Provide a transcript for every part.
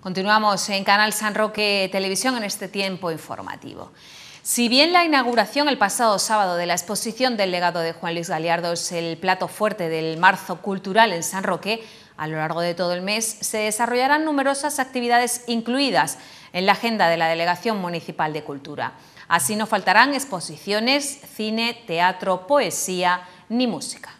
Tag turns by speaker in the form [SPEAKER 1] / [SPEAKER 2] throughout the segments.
[SPEAKER 1] Continuamos en Canal San Roque Televisión en este tiempo informativo. Si bien la inauguración el pasado sábado de la exposición del legado de Juan Luis Galiardo es el plato fuerte del marzo cultural en San Roque, a lo largo de todo el mes se desarrollarán numerosas actividades incluidas en la agenda de la Delegación Municipal de Cultura. Así no faltarán exposiciones, cine, teatro, poesía ni música.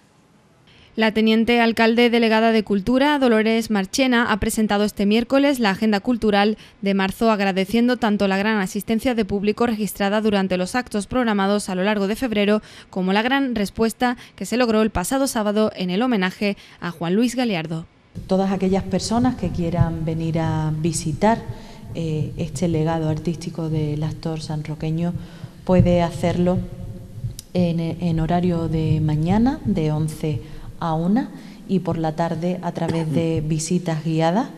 [SPEAKER 2] La teniente alcalde delegada de Cultura, Dolores Marchena, ha presentado este miércoles la agenda cultural de marzo agradeciendo tanto la gran asistencia de público registrada durante los actos programados a lo largo de febrero como la gran respuesta que se logró el pasado sábado en
[SPEAKER 3] el homenaje a Juan Luis Galeardo. Todas aquellas personas que quieran venir a visitar eh, este legado artístico del actor sanroqueño puede hacerlo en, en horario de mañana de 11 a a una y por la tarde a través de visitas guiadas,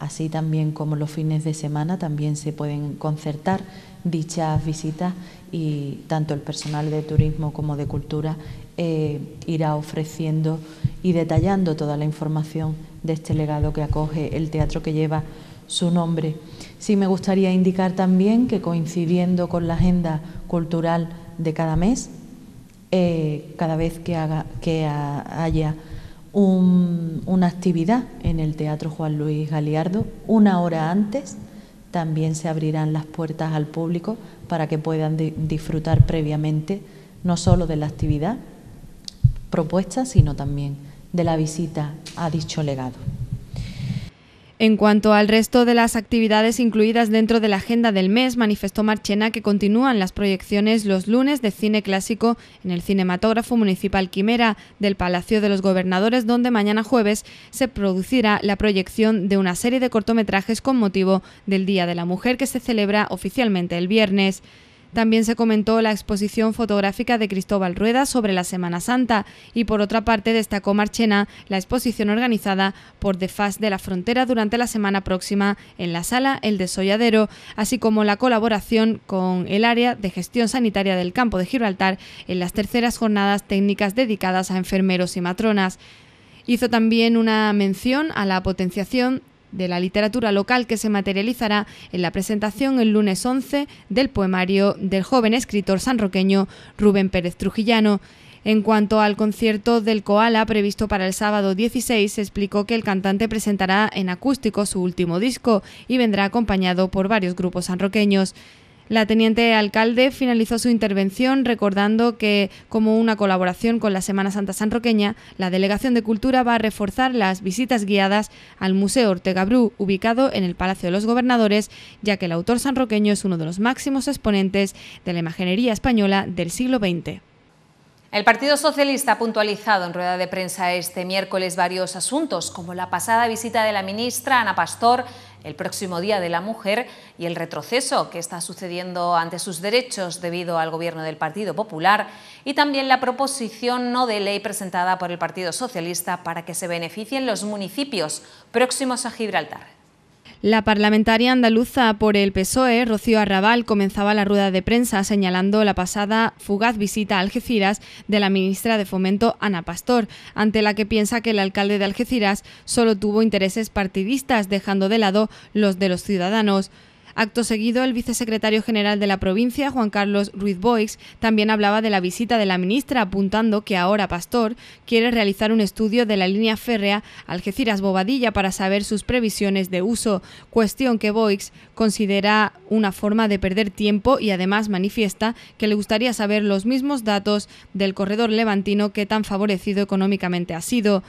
[SPEAKER 3] así también como los fines de semana también se pueden concertar dichas visitas y tanto el personal de turismo como de cultura eh, irá ofreciendo y detallando toda la información de este legado que acoge el teatro que lleva su nombre. Sí me gustaría indicar también que coincidiendo con la agenda cultural de cada mes, eh, cada vez que, que haya una actividad en el Teatro Juan Luis Galiardo, una hora antes también se abrirán las puertas al público para que puedan disfrutar previamente no solo de la actividad propuesta, sino también de la visita a dicho legado. En cuanto al resto de las
[SPEAKER 2] actividades incluidas dentro de la agenda del mes, manifestó Marchena que continúan las proyecciones los lunes de cine clásico en el Cinematógrafo Municipal Quimera del Palacio de los Gobernadores, donde mañana jueves se producirá la proyección de una serie de cortometrajes con motivo del Día de la Mujer que se celebra oficialmente el viernes. También se comentó la exposición fotográfica de Cristóbal Rueda sobre la Semana Santa y por otra parte destacó Marchena la exposición organizada por Defas de la Frontera durante la semana próxima en la sala El Desolladero, así como la colaboración con el área de gestión sanitaria del campo de Gibraltar en las terceras jornadas técnicas dedicadas a enfermeros y matronas. Hizo también una mención a la potenciación de la literatura local que se materializará en la presentación el lunes 11 del poemario del joven escritor sanroqueño Rubén Pérez Trujillano. En cuanto al concierto del Koala previsto para el sábado 16, se explicó que el cantante presentará en acústico su último disco y vendrá acompañado por varios grupos sanroqueños. La teniente alcalde finalizó su intervención recordando que, como una colaboración con la Semana Santa Sanroqueña, la Delegación de Cultura va a reforzar las visitas guiadas al Museo Ortega Brú, ubicado en el Palacio de los Gobernadores, ya que el autor sanroqueño es uno de los máximos exponentes de la imaginería española del siglo XX.
[SPEAKER 1] El Partido Socialista ha puntualizado en rueda de prensa este miércoles varios asuntos, como la pasada visita de la ministra Ana Pastor, el próximo Día de la Mujer y el retroceso que está sucediendo ante sus derechos debido al gobierno del Partido Popular, y también la proposición no de ley presentada por el Partido Socialista para que se beneficien los municipios próximos a Gibraltar.
[SPEAKER 2] La parlamentaria andaluza por el PSOE, Rocío Arrabal, comenzaba la rueda de prensa señalando la pasada fugaz visita a Algeciras de la ministra de Fomento, Ana Pastor, ante la que piensa que el alcalde de Algeciras solo tuvo intereses partidistas, dejando de lado los de los ciudadanos. Acto seguido, el vicesecretario general de la provincia, Juan Carlos Ruiz Boix, también hablaba de la visita de la ministra, apuntando que ahora Pastor quiere realizar un estudio de la línea férrea Algeciras-Bobadilla para saber sus previsiones de uso, cuestión que Boix considera una forma de perder tiempo y además manifiesta que le gustaría saber los mismos datos del corredor levantino que tan favorecido económicamente ha sido.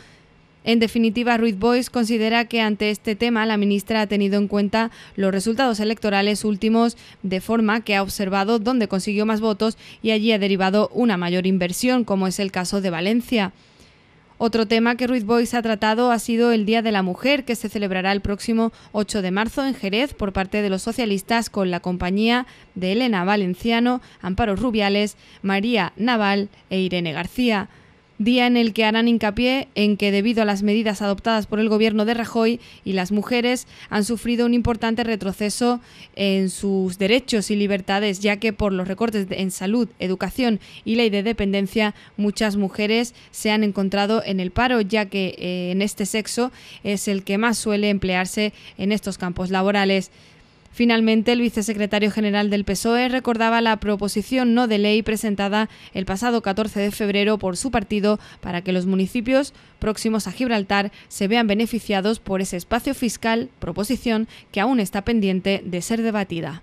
[SPEAKER 2] En definitiva, Ruiz Boix considera que ante este tema la ministra ha tenido en cuenta los resultados electorales últimos de forma que ha observado dónde consiguió más votos y allí ha derivado una mayor inversión, como es el caso de Valencia. Otro tema que Ruiz Boix ha tratado ha sido el Día de la Mujer, que se celebrará el próximo 8 de marzo en Jerez por parte de los socialistas con la compañía de Elena Valenciano, Amparo Rubiales, María Naval e Irene García día en el que harán hincapié en que debido a las medidas adoptadas por el gobierno de Rajoy y las mujeres han sufrido un importante retroceso en sus derechos y libertades, ya que por los recortes en salud, educación y ley de dependencia muchas mujeres se han encontrado en el paro, ya que eh, en este sexo es el que más suele emplearse en estos campos laborales. Finalmente, el vicesecretario general del PSOE recordaba la proposición no de ley presentada el pasado 14 de febrero por su partido para que los municipios próximos a Gibraltar se vean beneficiados por ese espacio fiscal, proposición que aún está pendiente de ser debatida.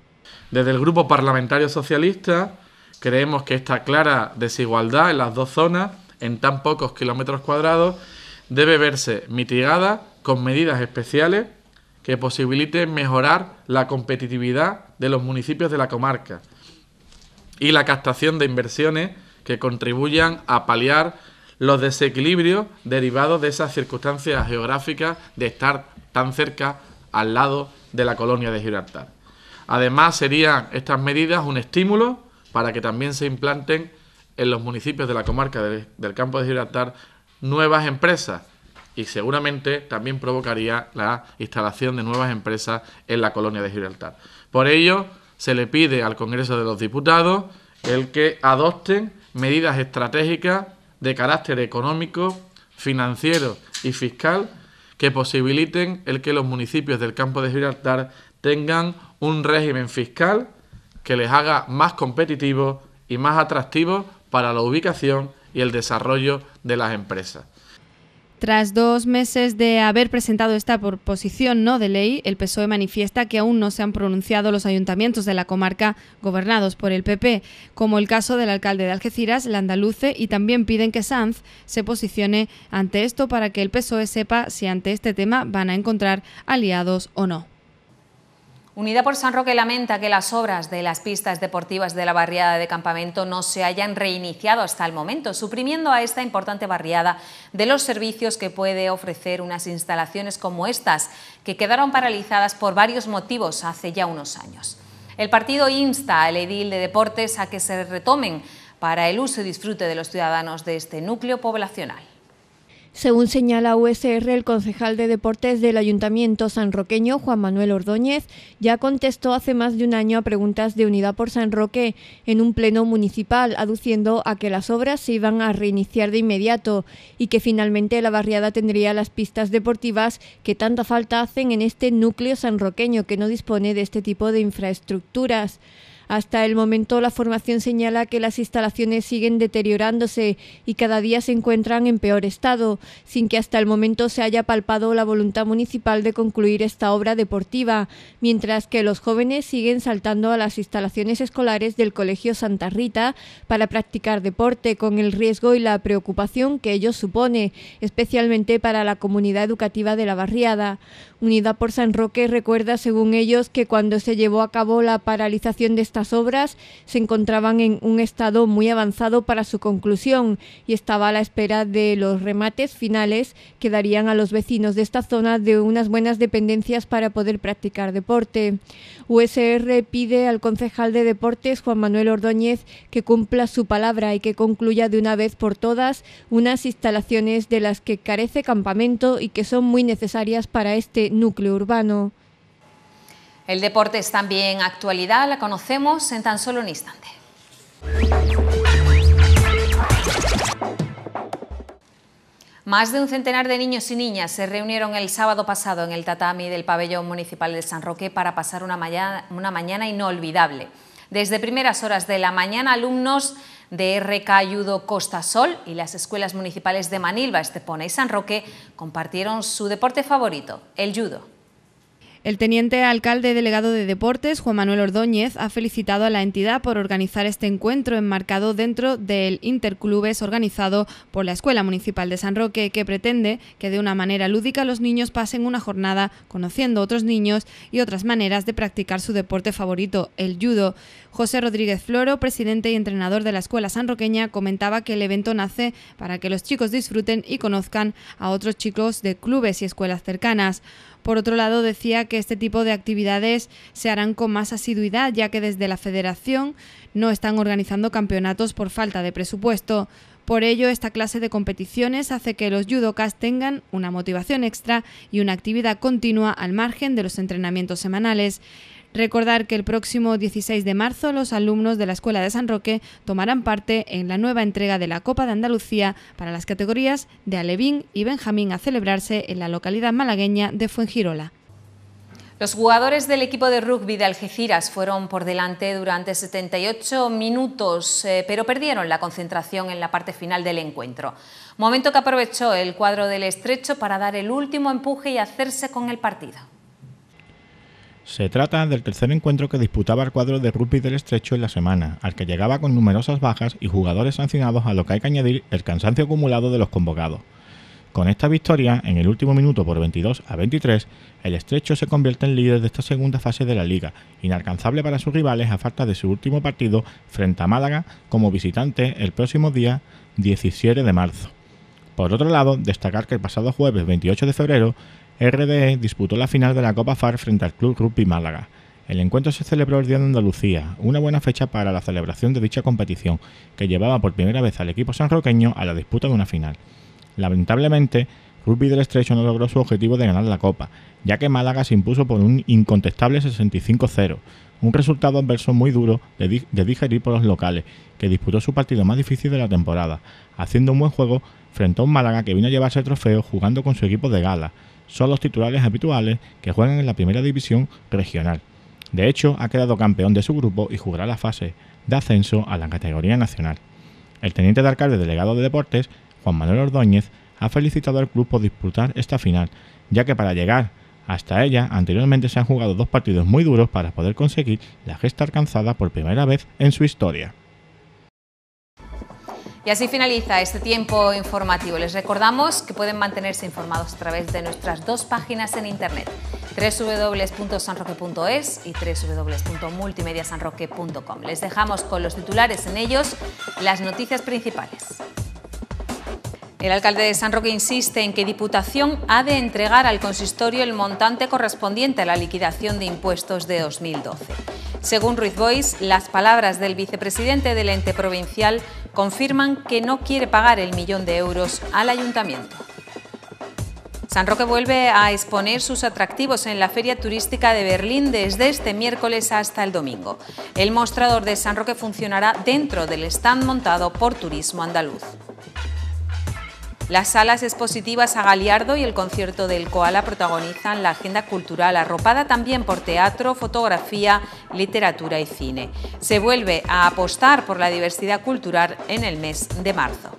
[SPEAKER 4] Desde el Grupo Parlamentario Socialista creemos que esta clara desigualdad en las dos zonas, en tan pocos kilómetros cuadrados, debe verse mitigada con medidas especiales que posibiliten mejorar la competitividad de los municipios de la comarca y la captación de inversiones que contribuyan a paliar los desequilibrios derivados de esas circunstancias geográficas de estar tan cerca al lado de la colonia de Gibraltar. Además, serían estas medidas un estímulo para que también se implanten en los municipios de la comarca del, del campo de Gibraltar nuevas empresas y seguramente también provocaría la instalación de nuevas empresas en la colonia de Gibraltar. Por ello, se le pide al Congreso de los Diputados el que adopten medidas estratégicas de carácter económico, financiero y fiscal que posibiliten el que los municipios del campo de Gibraltar tengan un régimen fiscal que les haga más competitivos y más atractivos para la ubicación y el desarrollo de las empresas.
[SPEAKER 2] Tras dos meses de haber presentado esta proposición no de ley, el PSOE manifiesta que aún no se han pronunciado los ayuntamientos de la comarca gobernados por el PP, como el caso del alcalde de Algeciras, andaluce, y también piden que Sanz se posicione ante esto para que el PSOE sepa si ante este tema van a encontrar aliados o no.
[SPEAKER 1] Unida por San Roque lamenta que las obras de las pistas deportivas de la barriada de campamento no se hayan reiniciado hasta el momento, suprimiendo a esta importante barriada de los servicios que puede ofrecer unas instalaciones como estas, que quedaron paralizadas por varios motivos hace ya unos años. El partido insta al edil de deportes a que se retomen para el uso y disfrute de los ciudadanos de este núcleo poblacional.
[SPEAKER 5] Según señala USR, el concejal de deportes del Ayuntamiento sanroqueño, Juan Manuel Ordóñez, ya contestó hace más de un año a preguntas de Unidad por San Roque en un pleno municipal, aduciendo a que las obras se iban a reiniciar de inmediato y que finalmente la barriada tendría las pistas deportivas que tanta falta hacen en este núcleo sanroqueño que no dispone de este tipo de infraestructuras. Hasta el momento la formación señala que las instalaciones siguen deteriorándose y cada día se encuentran en peor estado, sin que hasta el momento se haya palpado la voluntad municipal de concluir esta obra deportiva, mientras que los jóvenes siguen saltando a las instalaciones escolares del Colegio Santa Rita para practicar deporte con el riesgo y la preocupación que ello supone, especialmente para la comunidad educativa de la barriada. unida por San Roque recuerda, según ellos, que cuando se llevó a cabo la paralización de esta estas obras se encontraban en un estado muy avanzado para su conclusión y estaba a la espera de los remates finales que darían a los vecinos de esta zona de unas buenas dependencias para poder practicar deporte. USR pide al concejal de deportes, Juan Manuel Ordóñez, que cumpla su palabra y que concluya de una vez por todas unas instalaciones de las que carece campamento y que son muy necesarias para este núcleo urbano.
[SPEAKER 1] El deporte es también actualidad, la conocemos en tan solo un instante. Más de un centenar de niños y niñas se reunieron el sábado pasado en el tatami del pabellón municipal de San Roque para pasar una mañana, inolvidable. Desde primeras horas de la mañana, alumnos de RK Judo Costa Sol y las escuelas municipales de Manilva, Estepona y San Roque compartieron su deporte favorito, el judo.
[SPEAKER 2] El teniente alcalde delegado de Deportes, Juan Manuel Ordóñez, ha felicitado a la entidad por organizar este encuentro enmarcado dentro del Interclubes organizado por la Escuela Municipal de San Roque, que pretende que de una manera lúdica los niños pasen una jornada conociendo otros niños y otras maneras de practicar su deporte favorito, el judo. José Rodríguez Floro, presidente y entrenador de la Escuela Sanroqueña, comentaba que el evento nace para que los chicos disfruten y conozcan a otros chicos de clubes y escuelas cercanas. Por otro lado, decía que este tipo de actividades se harán con más asiduidad, ya que desde la federación no están organizando campeonatos por falta de presupuesto. Por ello, esta clase de competiciones hace que los judocas tengan una motivación extra y una actividad continua al margen de los entrenamientos semanales. Recordar que el próximo 16 de marzo los alumnos de la Escuela de San Roque tomarán parte en la nueva entrega de la Copa de Andalucía para las categorías de Alevín y Benjamín a celebrarse en la localidad malagueña de Fuengirola.
[SPEAKER 1] Los jugadores del equipo de rugby de Algeciras fueron por delante durante 78 minutos, eh, pero perdieron la concentración en la parte final del encuentro. Momento que aprovechó el cuadro del estrecho para dar el último empuje y hacerse con el partido.
[SPEAKER 6] Se trata del tercer encuentro que disputaba el cuadro de rugby del Estrecho en la semana, al que llegaba con numerosas bajas y jugadores sancionados a lo que hay que añadir el cansancio acumulado de los convocados. Con esta victoria, en el último minuto por 22 a 23, el Estrecho se convierte en líder de esta segunda fase de la liga, inalcanzable para sus rivales a falta de su último partido frente a Málaga como visitante el próximo día 17 de marzo. Por otro lado, destacar que el pasado jueves 28 de febrero, RDE disputó la final de la Copa FAR frente al Club Rugby Málaga. El encuentro se celebró el Día de Andalucía, una buena fecha para la celebración de dicha competición, que llevaba por primera vez al equipo sanroqueño a la disputa de una final. Lamentablemente, Rugby del Estrecho no logró su objetivo de ganar la Copa, ya que Málaga se impuso por un incontestable 65-0, un resultado adverso muy duro de, digerir por los locales, que disputó su partido más difícil de la temporada, haciendo un buen juego frente a un Málaga que vino a llevarse el trofeo jugando con su equipo de gala son los titulares habituales que juegan en la primera división regional. De hecho, ha quedado campeón de su grupo y jugará la fase de ascenso a la categoría nacional. El teniente de alcalde delegado de deportes, Juan Manuel Ordóñez, ha felicitado al club por disputar esta final, ya que para llegar hasta ella anteriormente se han jugado dos partidos muy duros para poder conseguir la gesta alcanzada por primera vez en su historia.
[SPEAKER 1] Y así finaliza este tiempo informativo. Les recordamos que pueden mantenerse informados a través de nuestras dos páginas en Internet, www.sanroque.es y www.multimediasanroque.com. Les dejamos con los titulares en ellos las noticias principales. El alcalde de San Roque insiste en que Diputación ha de entregar al consistorio el montante correspondiente a la liquidación de impuestos de 2012. Según Ruiz Bois, las palabras del vicepresidente del ente provincial confirman que no quiere pagar el millón de euros al ayuntamiento. San Roque vuelve a exponer sus atractivos en la Feria Turística de Berlín desde este miércoles hasta el domingo. El mostrador de San Roque funcionará dentro del stand montado por Turismo Andaluz. Las salas expositivas a Galiardo y el concierto del Koala protagonizan la agenda cultural, arropada también por teatro, fotografía, literatura y cine. Se vuelve a apostar por la diversidad cultural en el mes de marzo.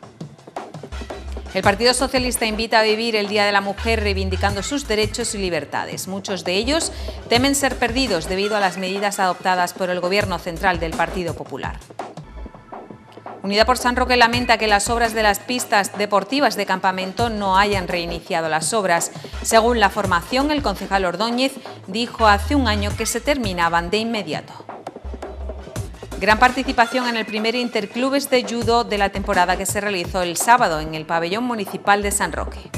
[SPEAKER 1] El Partido Socialista invita a vivir el Día de la Mujer reivindicando sus derechos y libertades. Muchos de ellos temen ser perdidos debido a las medidas adoptadas por el Gobierno Central del Partido Popular. Unidad por San Roque lamenta que las obras de las pistas deportivas de campamento no hayan reiniciado las obras. Según la formación, el concejal Ordóñez dijo hace un año que se terminaban de inmediato. Gran participación en el primer Interclubes de Judo de la temporada que se realizó el sábado en el pabellón municipal de San Roque.